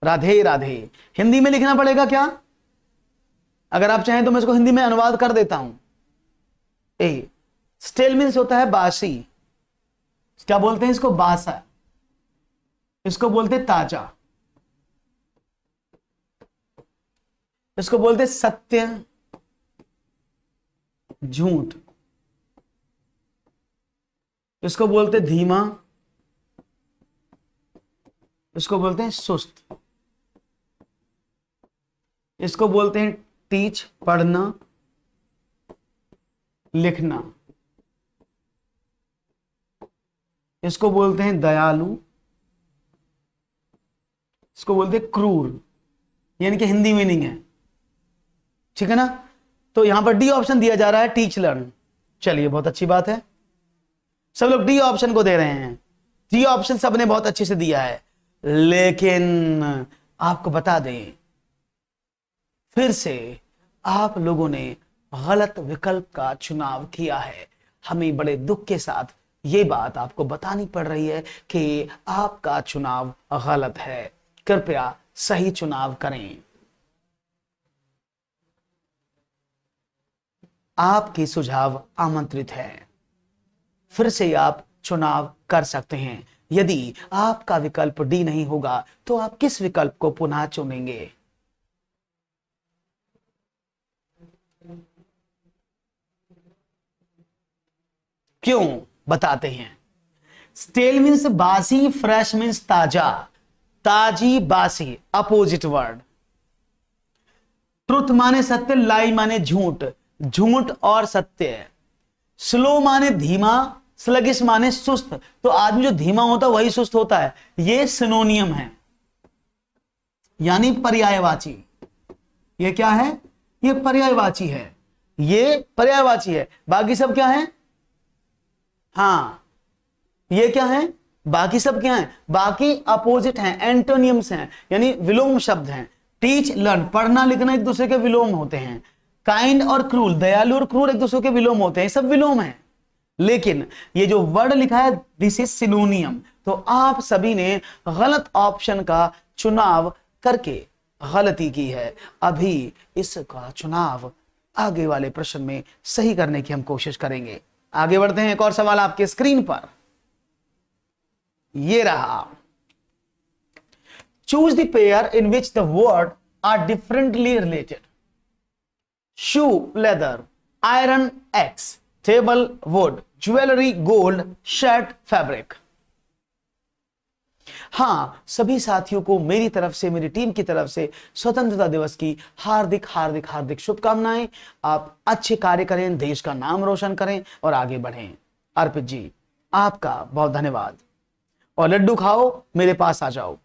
राधे राधे हिंदी में लिखना पड़ेगा क्या अगर आप चाहें तो मैं इसको हिंदी में अनुवाद कर देता हूं ए स्टेल मीन्स होता है बासी क्या बोलते हैं इसको बासा इसको बोलते ताजा इसको बोलते सत्य झूठ इसको बोलते धीमा इसको बोलते हैं सुस्त इसको बोलते हैं टीच पढ़ना लिखना इसको बोलते हैं दयालु इसको बोलते हैं क्रूर यानी कि हिंदी मीनिंग है ठीक है ना तो यहां पर डी ऑप्शन दिया जा रहा है टीच लर्न चलिए बहुत अच्छी बात है सब लोग डी ऑप्शन को दे रहे हैं डी ऑप्शन सबने बहुत अच्छे से दिया है लेकिन आपको बता दें फिर से आप लोगों ने गलत विकल्प का चुनाव किया है हमें बड़े दुख के साथ ये बात आपको बतानी पड़ रही है कि आपका चुनाव गलत है कृपया सही चुनाव करें आपके सुझाव आमंत्रित है फिर से आप चुनाव कर सकते हैं यदि आपका विकल्प डी नहीं होगा तो आप किस विकल्प को पुनः चुनेंगे क्यों बताते हैं स्टेल मीन्स बासी फ्रेश मीन्स ताजा ताजी बासी अपोजिट वर्ड ट्रुथ माने सत्य लाई माने झूठ झूठ और सत्य स्लो माने धीमा स्लगिश माने सुस्त तो आदमी जो धीमा होता है वही सुस्त होता है ये सिनोनियम है यानी पर्यायवाची ये क्या है ये पर्यायवाची है ये पर्यायवाची है बाकी सब क्या है हाँ ये क्या है बाकी सब क्या है बाकी अपोजिट हैं एंटोनियम्स हैं यानी विलोम शब्द हैं टीच लर्न पढ़ना लिखना एक दूसरे के विलोम होते हैं काइंड और क्रूल दयालु और क्रूर एक दूसरे के विलोम होते हैं सब विलोम है लेकिन ये जो वर्ड लिखा है दिस इज सिनोनियम तो आप सभी ने गलत ऑप्शन का चुनाव करके गलती की है अभी इसका चुनाव आगे वाले प्रश्न में सही करने की हम कोशिश करेंगे आगे बढ़ते हैं एक और सवाल आपके स्क्रीन पर ये रहा choose the pair in which the word are differently related shoe leather iron axe table wood jewellery gold shirt fabric हाँ सभी साथियों को मेरी तरफ से मेरी टीम की तरफ से स्वतंत्रता दिवस की हार्दिक हार्दिक हार्दिक शुभकामनाएं आप अच्छे कार्य करें देश का नाम रोशन करें और आगे बढ़ें अर्पित जी आपका बहुत धन्यवाद और लड्डू खाओ मेरे पास आ जाओ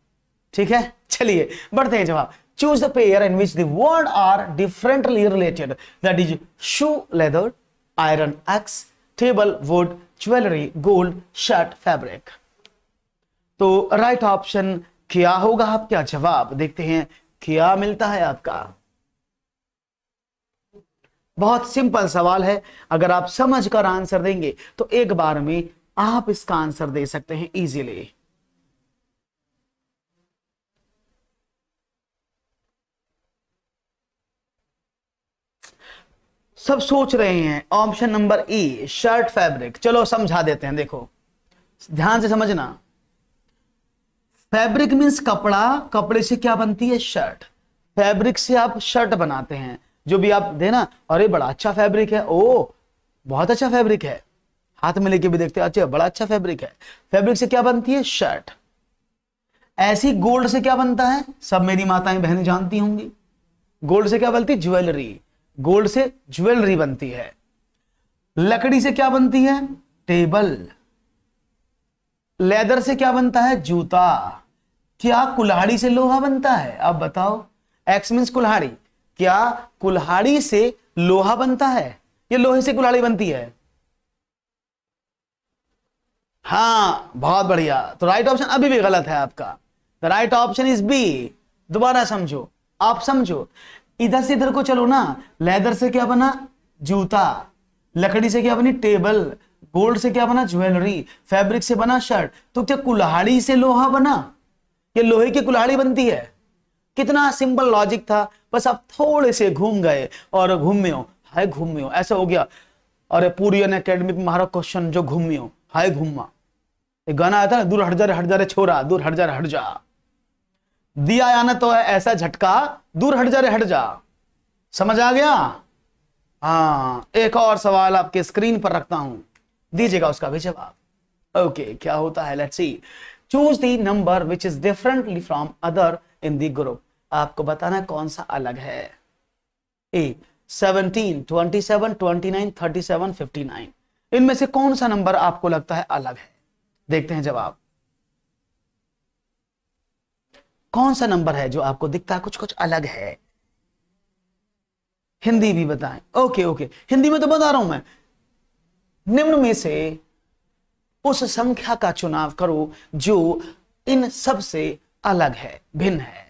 ठीक है चलिए बढ़ते हैं जवाब choose the pair in which third are differently related that is shoe leather iron axe table wood jewellery gold shirt fabric तो राइट ऑप्शन क्या होगा आपका जवाब देखते हैं क्या मिलता है आपका बहुत सिंपल सवाल है अगर आप समझ कर आंसर देंगे तो एक बार में आप इसका आंसर दे सकते हैं इजीली सब सोच रहे हैं option number E shirt fabric चलो समझा देते हैं देखो ध्यान से समझना फैब्रिक मीन्स कपड़ा कपड़े से क्या बनती है शर्ट फैब्रिक से आप शर्ट बनाते हैं जो भी आप देना अरे बड़ा अच्छा फैब्रिक है ओ बहुत अच्छा फैब्रिक है हाथ में लेके भी देखते हैं अच्छा बड़ा अच्छा फैब्रिक है फैब्रिक से क्या बनती है शर्ट ऐसी गोल्ड से क्या बनता है सब मेरी माताएं बहनें जानती होंगी गोल्ड से क्या बनती है ज्वेलरी गोल्ड से ज्वेलरी बनती है लकड़ी से क्या बनती है टेबल लेदर से क्या बनता है जूता क्या कुल्हाड़ी से लोहा बनता है अब बताओ एक्स मीन कुल्हाड़ी क्या कुल्हाड़ी से लोहा बनता है या लोहे से कुल्हाड़ी बनती है हाँ बहुत बढ़िया तो राइट ऑप्शन अभी भी गलत है आपका the right option is B दोबारा समझो आप समझो इधर से इधर को चलो ना लेदर से क्या बना जूता लकड़ी से क्या बनी टेबल गोल्ड से क्या बना ज्वेलरी फैब्रिक से बना शर्ट तो क्या कुल्हाड़ी से लोहा बना ये लोहे की कुल्हाड़ी बनती है कितना सिंपल लॉजिक था बस आप थोड़े से घूम गए और घूमे हो हाय घूमे हो ऐसा हो गया और पूरी अकेडमी में हमारा क्वेश्चन जो घूमे हो हाय घूमा एक गाना आता ना दूर हट जा रे हट जा रे छोरा दूर हट जा रे हट जा दिया आना तो है ऐसा झटका दूर हट जा रे हट जा समझ आ गया हाँ एक और सवाल आपके स्क्रीन पर रखता हूं दीजिएगा उसका भी जवाब ओके okay, क्या होता है let's see choose the number which is differently from other in the group आपको बताना कौन सा अलग है ए 17, 27, 29, 37, 59 इनमें से कौन सा नंबर आपको लगता है अलग है देखते हैं जवाब कौन सा नंबर है जो आपको दिखता है कुछ कुछ अलग है हिंदी भी बताएं ओके ओके हिंदी में तो बता रहा हूं मैं निम्न में से उस संख्या का चुनाव करो जो इन सब से अलग है भिन्न है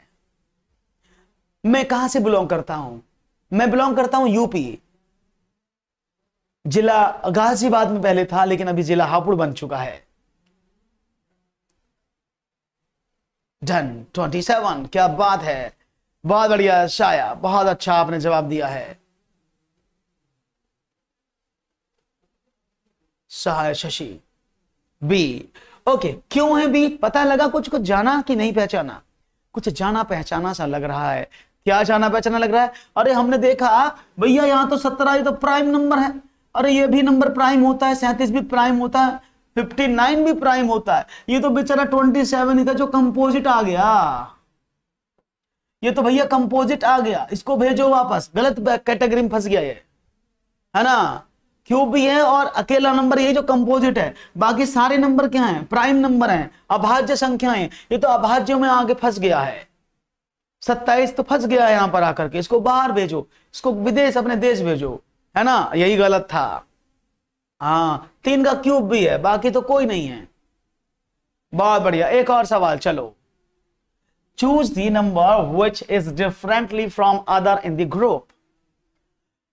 मैं कहां से बिलोंग करता हूं मैं बिलोंग करता हूं यूपी जिला गाजीबाद में पहले था लेकिन अभी जिला हापुड़ बन चुका है डन 27 क्या बात है बहुत बढ़िया शाया बहुत अच्छा आपने जवाब दिया है सहाय शशि बी ओके क्यों है बी पता लगा कुछ कुछ जाना कि नहीं पहचाना कुछ जाना पहचाना सा लग रहा है क्या जाना पहचाना लग रहा है अरे हमने देखा भैया यहाँ तो सत्रह ये तो प्राइम नंबर है अरे ये भी नंबर प्राइम होता है सैंतीस भी प्राइम होता है फिफ्टी नाइन भी प्राइम होता है ये तो बेचारा ट्वेंटी सेवन था जो कंपोजिट आ गया ये तो भैया कंपोजिट आ गया इसको भेजो वापस गलत कैटेगरी में फंस गया ये है ना क्यूब भी है और अकेला नंबर ये जो कंपोजिट है बाकी सारे नंबर क्या हैं प्राइम नंबर हैं अभाज्य संख्याएं है। ये तो अभाज्यों में आगे फंस गया है सत्ताईस तो फंस गया है यहां पर आकर के इसको बाहर भेजो इसको विदेश अपने देश भेजो है ना यही गलत था हाँ तीन का क्यूब भी है बाकी तो कोई नहीं है बहुत बढ़िया एक और सवाल चलो choose the number which is differently from other in the group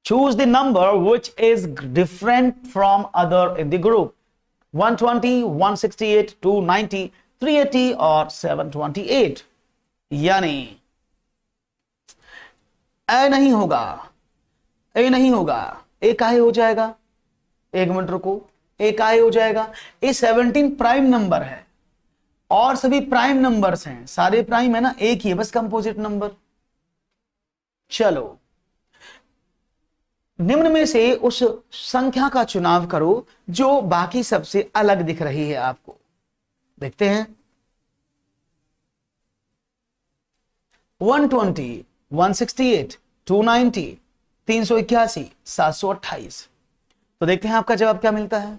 choose the number which is different from other in the group 120 168 290 380 और 728 यानी ए नहीं होगा ए नहीं होगा ए काहे हो जाएगा एक मिनट रुको ए काहे हो जाएगा ए 17 प्राइम नंबर है और सभी प्राइम नंबर्स हैं सारे प्राइम है ना एक ही है बस कंपोजिट नंबर चलो निम्न में से उस संख्या का चुनाव करो जो बाकी सबसे अलग दिख रही है आपको देखते हैं 120, 168, 290, 381, 728. तो देखते हैं आपका जवाब क्या मिलता है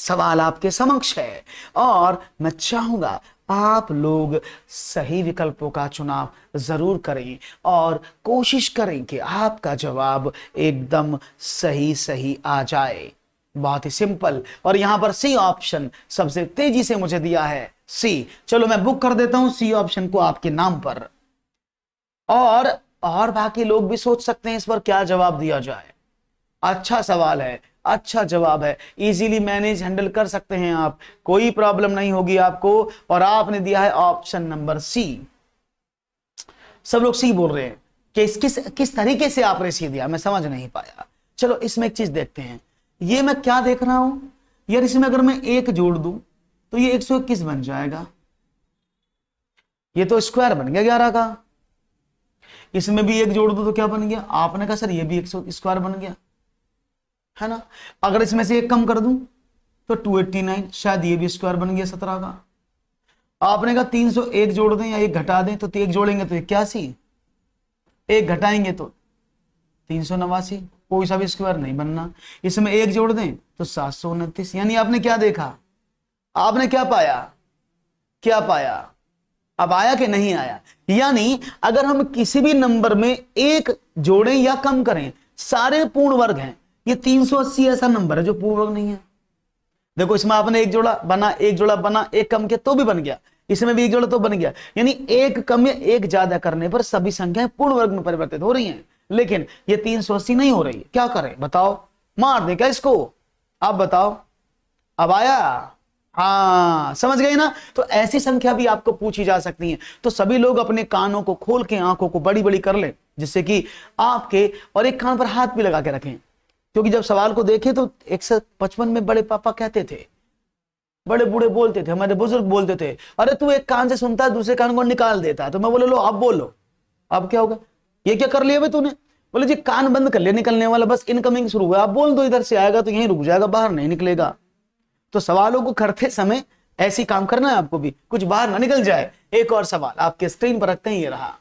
सवाल आपके समक्ष है और मैं चाहूंगा आप लोग सही विकल्पों का चुनाव ज़रूर करें और कोशिश करें कि आपका जवाब एकदम सही सही आ जाए बहुत ही सिंपल और यहां पर सी ऑप्शन सबसे तेजी से मुझे दिया है सी चलो मैं बुक कर देता हूं सी ऑप्शन को आपके नाम पर और और बाकी लोग भी सोच सकते हैं इस पर क्या जवाब दिया जाए अच्छा सवाल है अच्छा जवाब है इजीली मैनेज हैंडल कर सकते हैं आप कोई प्रॉब्लम नहीं होगी आपको और आपने दिया है ऑप्शन नंबर सी सब लोग सी बोल रहे हैं कि इस किस किस तरीके से आपने सी दिया मैं समझ नहीं पाया चलो इसमें एक चीज देखते हैं ये मैं क्या देख रहा हूं यार इसमें अगर मैं एक जोड़ दू तो ये एक सौ इक्कीस बन जाएगा ये तो स्क्वायर बन गया ग्यारह का इसमें भी एक जोड़ दो तो क्या बन गया आपने कहा सर ये भी एक स्क्वायर बन गया है ना अगर इसमें से एक कम कर दूं तो 289 शायद ये भी स्क्वायर बन गया सत्रह का आपने कहा 301 जोड़ दें या एक घटा दें तो एक जोड़ेंगे तो इक्यासी एक घटाएंगे तो तीन सौ नवासी कोई सा भी स्क्वायर नहीं बनना इसमें एक जोड़ दें तो सात सौ उनतीस यानी आपने क्या देखा आपने क्या पाया क्या पाया अब आया कि नहीं आया यानी अगर हम किसी भी नंबर में एक जोड़ें या कम करें सारे पूर्ण वर्ग हैं ये 380 ऐसा नंबर है जो पूर्वक नहीं है देखो इसमें आपने एक जोड़ा बना एक जोड़ा बना एक कम किया तो भी बन गया इसमें भी एक जोड़ा तो बन गया यानी एक कम या एक ज्यादा करने पर सभी संख्याएं पूर्ण वर्ग में परिवर्तित हो रही हैं लेकिन ये तीन सौ अस्सी नहीं हो रही है क्या करें बताओ मार दे क्या इसको आप बताओ अब आया हाँ समझ गए ना तो ऐसी संख्या भी आपको पूछी जा सकती है तो सभी लोग अपने कानों को खोल के आंखों को बड़ी बड़ी कर ले जिससे कि आपके और एक कान पर हाथ भी लगा के रखें क्योंकि जब सवाल को देखे तो एक सौ पचपन में बड़े पापा कहते थे बड़े बूढ़े बोलते थे हमारे बुजुर्ग बोलते थे अरे तू एक कान से सुनता है दूसरे कान को निकाल देता है तो मैं बोले लो अब बोलो अब क्या होगा ये क्या कर लिया तूने बोले जी कान बंद कर लिया निकलने वाला बस इनकमिंग शुरू हुआ आप बोल दो इधर से आएगा तो यहीं रुक जाएगा बाहर नहीं निकलेगा तो सवालों को करते समय ऐसी काम करना है आपको भी कुछ बाहर ना निकल जाए एक और सवाल आपके स्क्रीन पर रखते हैं ये रहा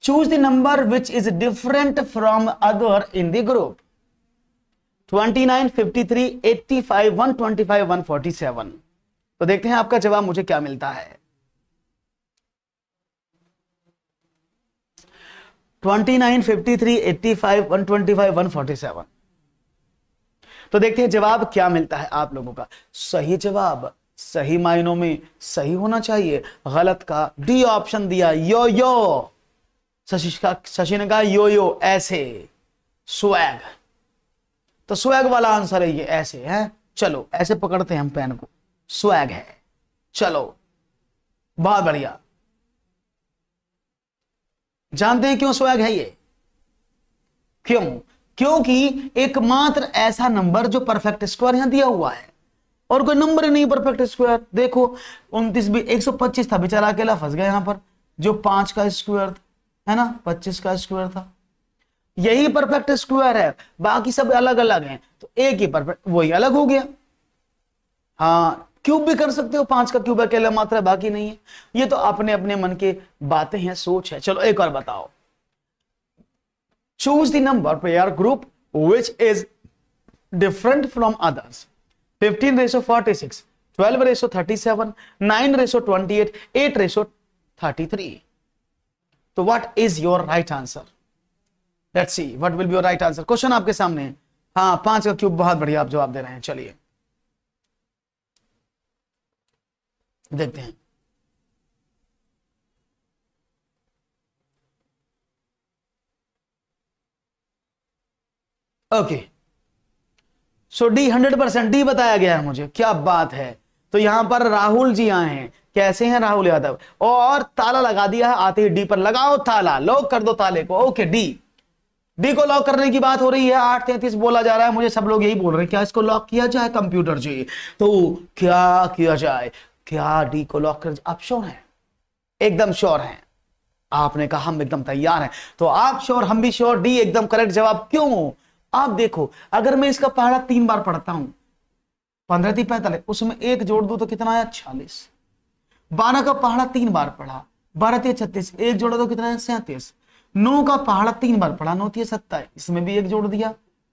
choose the number which is different from other in the group 29 53 85 125 147 तो देखते हैं आपका जवाब मुझे क्या मिलता है 29 तो देखते हैं जवाब क्या मिलता है आप लोगों का सही जवाब सही मायनों में सही होना चाहिए गलत का डी ऑप्शन दिया यो यो शशि ने कहा यो यो ऐसे स्वैग तो स्वैग वाला आंसर है ये ऐसे है चलो ऐसे पकड़ते हैं हम पेन को स्वैग है चलो बहुत बढ़िया जानते हैं क्यों स्वैग है ये क्यों क्योंकि एकमात्र ऐसा नंबर जो परफेक्ट स्क्वायर यहां दिया हुआ है और कोई नंबर ही नहीं परफेक्ट स्क्वायर देखो उनतीस भी एक सौ पच्चीस था बेचारा अकेला फंस गया यहां पर जो पांच का स्क्वायर था है ना पच्चीस का स्क्वायर था यही परफेक्ट स्क्वायर है बाकी सब अलग अलग हैं तो एक ही परफेक्ट वही अलग हो गया हाँ क्यूब भी कर सकते हो पांच का क्यूब अकेला मात्रा बाकी नहीं है ये तो अपने अपने मन के बातें हैं सोच है चलो एक और बताओ choose the number pair group which is different from others 15 ratio six twelve ratio seven nine ratio eight 8 ratio three तो what is your right answer let's see what will be your right answer question आपके सामने हाँ पांच का cube बहुत बढ़िया आप जवाब दे रहे हैं चलिए देखते हैं okay so D hundred percent D बताया गया है मुझे क्या बात है तो यहां पर राहुल जी आए हैं कैसे हैं राहुल यादव और ताला लगा दिया है आते ही डी पर लगाओ ताला लॉक कर दो ताले को ओके डी डी को लॉक करने की बात हो रही है आठ तैतीस बोला जा रहा है मुझे सब लोग यही बोल रहे हैं क्या इसको लॉक किया जाए कंप्यूटर जी तो क्या किया जाए क्या डी को लॉक कर आप श्योर हैं एकदम श्योर हैं आपने कहा हम एकदम तैयार हैं तो आप श्योर हम भी श्योर डी एकदम करेक्ट जवाब क्यों आप देखो अगर मैं इसका पहला तीन बार पढ़ता हूं पंद्रह थी पैंतालीस उसमें एक जोड़ दो तो कितना आया छियालीस बारह का पहाड़ा तीन बार पढ़ा बारह थी छत्तीस एक जोड़ा तो कितना आया सैंतीस नौ का पहाड़ा तीन बार पढ़ा नौ थी सत्ताईस इसमें भी एक जोड़ दिया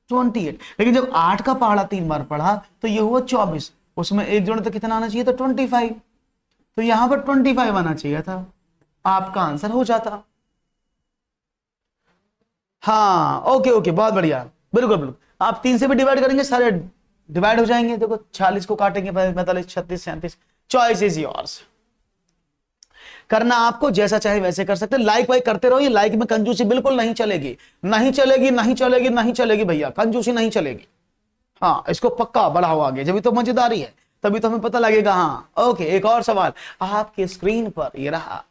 ट्वेंटी एट लेकिन जब आठ का पहाड़ा तीन बार पढ़ा तो ये हुआ चौबीस उसमें एक जोड़ तो कितना आना चाहिए तो ट्वेंटी फाइव तो यहां पर ट्वेंटी फाइव आना चाहिए था आपका आंसर हो जाता हाँ ओके ओके बहुत बढ़िया बिल्कुल बिल्कुल आप तीन से भी डिवाइड करेंगे सारे डिवाइड हो जाएंगे देखो छालीस को काटेंगे पैंतालीस छत्तीस सैंतीस चॉइस इज योर्स करना आपको जैसा चाहे वैसे कर सकते लाइक वाइक करते रहो ये लाइक में कंजूसी बिल्कुल नहीं चलेगी नहीं चलेगी नहीं चलेगी नहीं चलेगी भैया कंजूसी नहीं चलेगी हाँ इसको पक्का बढ़ाओ आगे जब तो मजेदारी है तभी तो हमें पता लगेगा हाँ ओके एक और सवाल आपके स्क्रीन पर ये रहा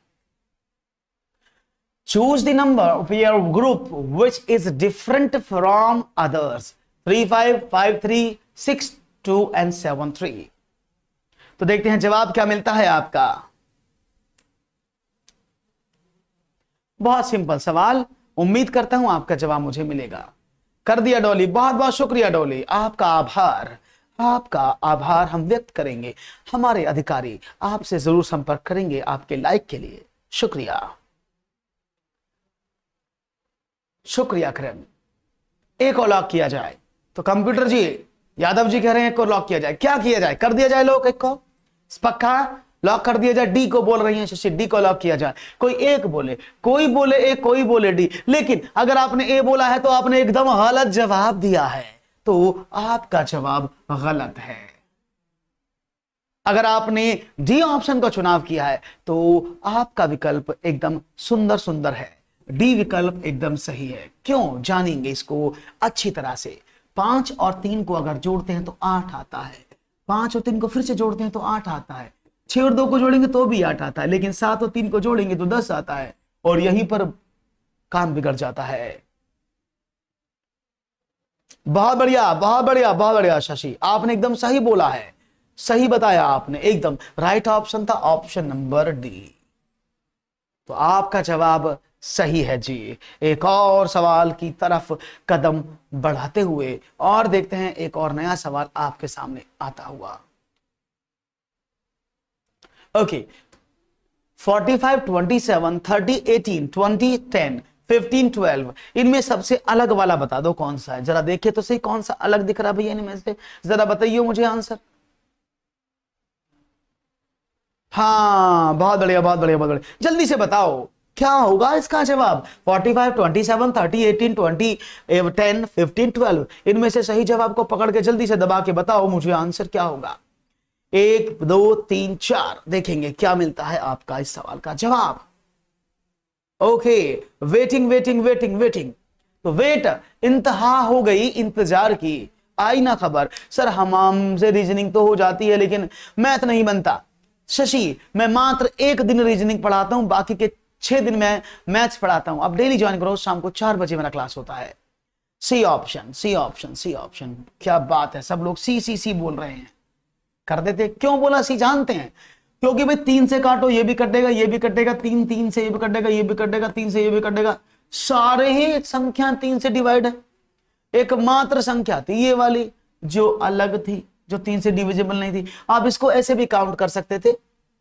choose the number of your group which is different from others three five five three six two and seven three तो देखते हैं जवाब क्या मिलता है आपका बहुत सिंपल सवाल उम्मीद करता हूं आपका जवाब मुझे मिलेगा कर दिया डॉली बहुत बहुत शुक्रिया डॉली आपका आभार आपका आभार हम व्यक्त करेंगे हमारे अधिकारी आपसे जरूर संपर्क करेंगे आपके लाइक के लिए शुक्रिया शुक्रिया क्रम एक और लॉक किया जाए तो कंप्यूटर जी यादव जी कह रहे हैं को लॉक किया जाए क्या किया जाए कर दिया जाए लोग एक को पक्का लॉक कर दिया जाए डी को बोल रही हैं शशि डी को लॉक किया जाए कोई एक बोले कोई बोले ए कोई बोले डी लेकिन अगर आपने ए बोला है तो आपने एकदम गलत जवाब दिया है तो आपका जवाब गलत है अगर आपने डी ऑप्शन का चुनाव किया है तो आपका विकल्प एकदम सुंदर सुंदर है डी विकल्प एकदम सही है क्यों जानेंगे इसको अच्छी तरह से पांच और तीन को अगर जोड़ते हैं तो आठ आता है पांच और तीन को फिर से जोड़ते हैं तो आठ आता है छह और दो को जोड़ेंगे तो भी आठ आता है लेकिन सात और तीन को जोड़ेंगे तो दस आता है और यहीं पर काम बिगड़ जाता है बहुत बढ़िया बहुत बढ़िया बहुत बढ़िया शशि आपने एकदम सही बोला है सही बताया आपने एकदम राइट ऑप्शन था ऑप्शन नंबर डी तो आपका जवाब सही है जी एक और सवाल की तरफ कदम बढ़ाते हुए और देखते हैं एक और नया सवाल आपके सामने आता हुआ okay forty five twenty seven thirty eighteen twenty ten fifteen twelve इनमें सबसे अलग वाला बता दो कौन सा है जरा देखिए तो सही कौन सा अलग दिख रहा है भैया इनमें से जरा बताइए मुझे आंसर हाँ बहुत बढ़िया बहुत बढ़िया बहुत बढ़िया जल्दी से बताओ क्या होगा इसका जवाब 45, 27, 30, 18, 20, 10, 15, 12 इनमें से सही जवाब को पकड़ के जल्दी से दबा के बताओ मुझे आंसर क्या होगा एक दो तीन चार देखेंगे क्या मिलता है आपका इस सवाल का जवाब okay waiting waiting waiting waiting तो वेट इंतहा हो गई इंतजार की आई ना खबर सर हम से रीजनिंग तो हो जाती है लेकिन मैथ नहीं बनता शशि मैं मात्र एक दिन रीजनिंग पढ़ाता हूं बाकी के छह दिन में मैथ्स पढ़ाता हूं आप डेली ज्वाइन करो शाम को चार बजे मेरा क्लास होता है C option C option C option क्या बात है सब लोग सी सी सी बोल रहे हैं कर देते क्यों बोला सी जानते हैं क्योंकि भाई तीन से काटो ये भी कटेगा ये भी कटेगा तीन तीन से ये भी कटेगा ये भी कटेगा तीन से ये भी कटेगा सारे ही संख्या तीन से डिवाइड है एकमात्र संख्या थी ये वाली जो अलग थी जो तीन से डिविजिबल नहीं थी आप इसको ऐसे भी काउंट कर सकते थे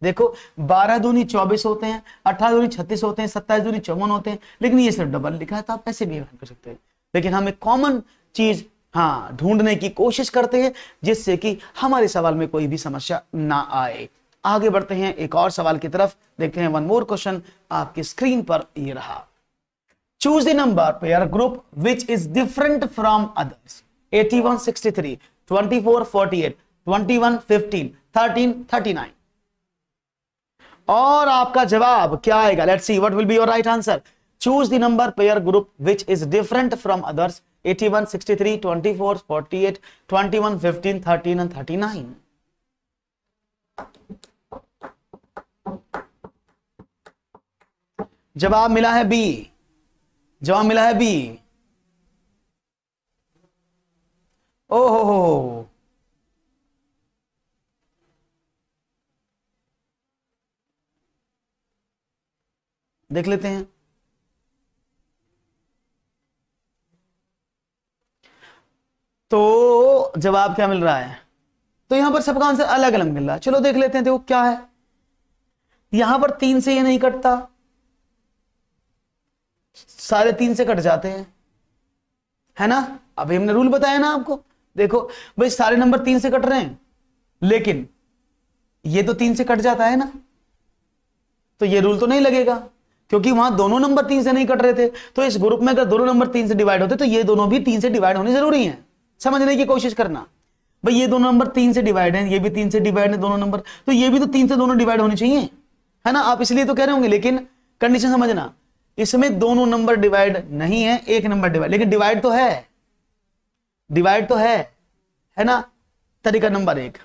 देखो बारह दूनी चौबीस होते हैं अठारह दूनी छत्तीस होते हैं सत्ताईस दूनी चौवन होते हैं लेकिन ये सिर्फ डबल लिखा है तो आप ऐसे भी कर सकते हैं लेकिन हम एक कॉमन चीज हाँ ढूंढने की कोशिश करते हैं जिससे कि हमारे सवाल में कोई भी समस्या ना आए आगे बढ़ते हैं एक और सवाल की तरफ देखते हैं वन मोर क्वेश्चन आपकी स्क्रीन पर ये रहा choose the number pair group which is different from others eighty one forty eight twenty one fifteen thirteen thirty nine और आपका जवाब क्या आएगा let see what will be your right answer choose the number pair group which is different from others 81 eight twenty one fifteen thirteen and thirty nine जवाब मिला है B जवाब मिला है बी ओ हो हो देख लेते हैं तो जवाब क्या मिल रहा है तो यहां पर सबका आंसर अलग अलग मिल रहा है चलो देख लेते हैं देखो क्या है यहां पर तीन से ये नहीं कटता सारे तीन से कट जाते हैं है ना अभी हमने रूल बताया ना आपको देखो भाई सारे नंबर तीन से कट रहे हैं लेकिन ये तो तीन से कट जाता है ना तो ये रूल तो नहीं लगेगा क्योंकि वहां दोनों नंबर तीन से नहीं कट रहे थे तो इस ग्रुप में अगर दोनों नंबर तीन से डिवाइड होते तो ये दोनों भी तीन से डिवाइड होने जरूरी है समझने की कोशिश करना भाई ये दोनों नंबर तीन से डिवाइड है ये भी तीन से डिवाइड है दोनों नंबर तो ये भी तो तीन से दोनों डिवाइड होने चाहिए है ना आप इसलिए तो कह रहे होंगे लेकिन कंडीशन समझना इसमें दोनों नंबर डिवाइड नहीं है एक नंबर डिवाइड लेकिन डिवाइड तो है डिवाइड तो है है ना तरीका नंबर एक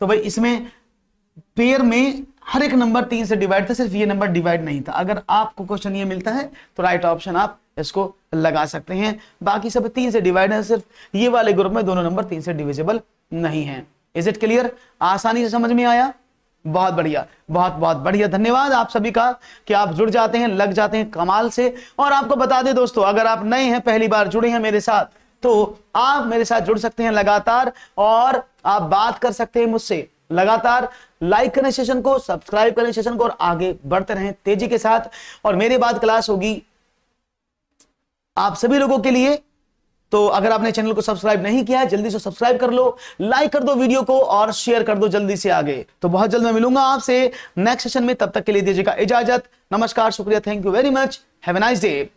तो भाई इसमें पेयर में हर एक नंबर तीन से डिवाइड था सिर्फ ये नंबर डिवाइड नहीं था अगर आपको क्वेश्चन ये मिलता है तो राइट ऑप्शन आप इसको लगा सकते हैं बाकी सब तीन से डिवाइड है सिर्फ ये वाले ग्रुप में दोनों नंबर तीन से डिविजिबल नहीं है इज इट क्लियर आसानी से समझ में आया बहुत बढ़िया बहुत बहुत बढ़िया धन्यवाद आप सभी का कि आप जुड़ जाते हैं लग जाते हैं कमाल से और आपको बता दे दोस्तों अगर आप नए हैं पहली बार जुड़े हैं मेरे साथ तो आप मेरे साथ जुड़ सकते हैं लगातार और आप बात कर सकते हैं मुझसे लगातार लाइक करें सेशन को सब्सक्राइब करें सेशन को और आगे बढ़ते रहें तेजी के साथ और मेरे बाद क्लास होगी आप सभी लोगों के लिए तो अगर आपने चैनल को सब्सक्राइब नहीं किया है जल्दी से सब्सक्राइब कर लो लाइक कर दो वीडियो को और शेयर कर दो जल्दी से आगे तो बहुत जल्द मैं मिलूंगा आपसे नेक्स्ट सेशन में तब तक के लिए दीजिएगा इजाजत नमस्कार शुक्रिया thank you very much have nice day